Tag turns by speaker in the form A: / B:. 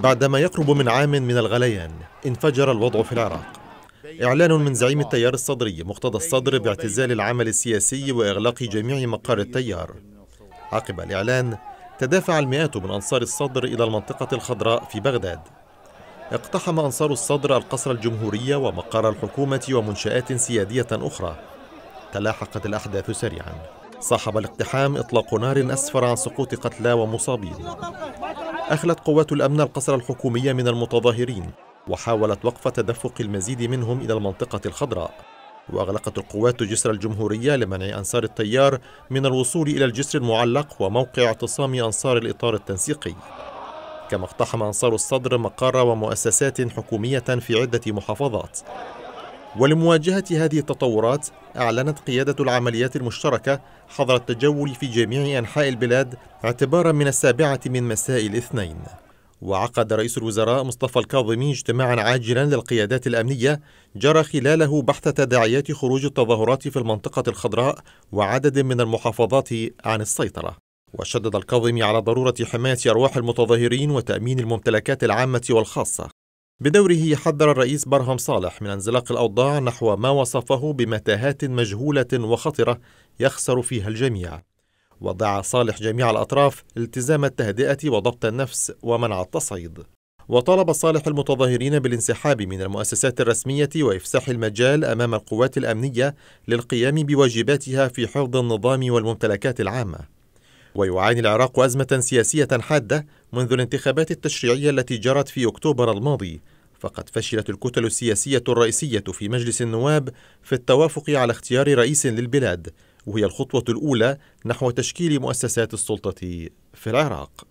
A: بعدما يقرب من عام من الغليان انفجر الوضع في العراق إعلان من زعيم التيار الصدري مقتضى الصدر باعتزال العمل السياسي وإغلاق جميع مقار التيار عقب الإعلان تدافع المئات من أنصار الصدر إلى المنطقة الخضراء في بغداد اقتحم أنصار الصدر القصر الجمهورية ومقر الحكومة ومنشآت سيادية أخرى تلاحقت الأحداث سريعاً صاحب الاقتحام إطلاق نار أسفر عن سقوط قتلى ومصابين أخلت قوات الأمن القصر الحكومي من المتظاهرين وحاولت وقف تدفق المزيد منهم إلى المنطقة الخضراء وأغلقت القوات جسر الجمهورية لمنع أنصار التيار من الوصول إلى الجسر المعلق وموقع اعتصام أنصار الإطار التنسيقي كما اقتحم أنصار الصدر مقر ومؤسسات حكومية في عدة محافظات ولمواجهة هذه التطورات أعلنت قيادة العمليات المشتركة حظر التجول في جميع أنحاء البلاد اعتبارا من السابعة من مساء الاثنين وعقد رئيس الوزراء مصطفى الكاظمي اجتماعا عاجلا للقيادات الأمنية جرى خلاله بحث تداعيات خروج التظاهرات في المنطقة الخضراء وعدد من المحافظات عن السيطرة وشدد الكاظمي على ضرورة حماية أرواح المتظاهرين وتأمين الممتلكات العامة والخاصة بدوره حذر الرئيس برهم صالح من انزلاق الاوضاع نحو ما وصفه بمتاهات مجهوله وخطره يخسر فيها الجميع ودعا صالح جميع الاطراف التزام التهدئه وضبط النفس ومنع التصعيد وطالب صالح المتظاهرين بالانسحاب من المؤسسات الرسميه وافساح المجال امام القوات الامنيه للقيام بواجباتها في حفظ النظام والممتلكات العامه ويعاني العراق أزمة سياسية حادة منذ الانتخابات التشريعية التي جرت في أكتوبر الماضي فقد فشلت الكتل السياسية الرئيسية في مجلس النواب في التوافق على اختيار رئيس للبلاد وهي الخطوة الأولى نحو تشكيل مؤسسات السلطة في العراق